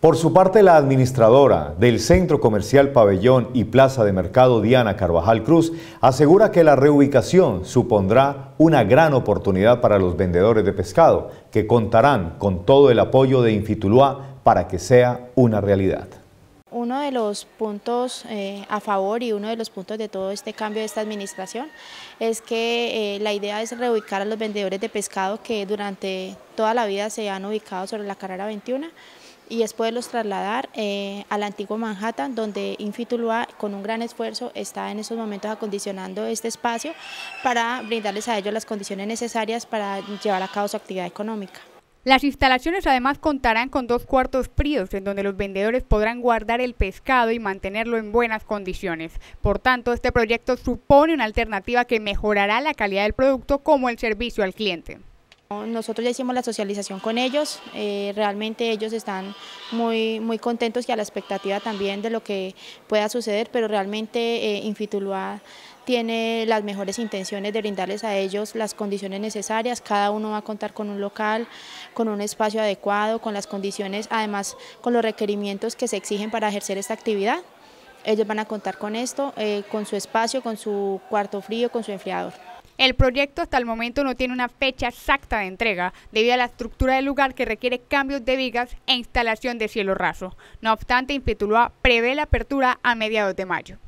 Por su parte, la administradora del Centro Comercial Pabellón y Plaza de Mercado, Diana Carvajal Cruz, asegura que la reubicación supondrá una gran oportunidad para los vendedores de pescado, que contarán con todo el apoyo de Infituluá para que sea una realidad. Uno de los puntos eh, a favor y uno de los puntos de todo este cambio de esta administración es que eh, la idea es reubicar a los vendedores de pescado que durante toda la vida se han ubicado sobre la carrera 21 y después los trasladar eh, al antiguo Manhattan, donde Infitulua con un gran esfuerzo está en esos momentos acondicionando este espacio para brindarles a ellos las condiciones necesarias para llevar a cabo su actividad económica. Las instalaciones además contarán con dos cuartos fríos en donde los vendedores podrán guardar el pescado y mantenerlo en buenas condiciones. Por tanto, este proyecto supone una alternativa que mejorará la calidad del producto como el servicio al cliente. Nosotros ya hicimos la socialización con ellos, eh, realmente ellos están muy, muy contentos y a la expectativa también de lo que pueda suceder, pero realmente eh, tiene las mejores intenciones de brindarles a ellos las condiciones necesarias, cada uno va a contar con un local, con un espacio adecuado, con las condiciones, además con los requerimientos que se exigen para ejercer esta actividad. Ellos van a contar con esto, eh, con su espacio, con su cuarto frío, con su enfriador. El proyecto hasta el momento no tiene una fecha exacta de entrega, debido a la estructura del lugar que requiere cambios de vigas e instalación de cielo raso. No obstante, a prevé la apertura a mediados de mayo.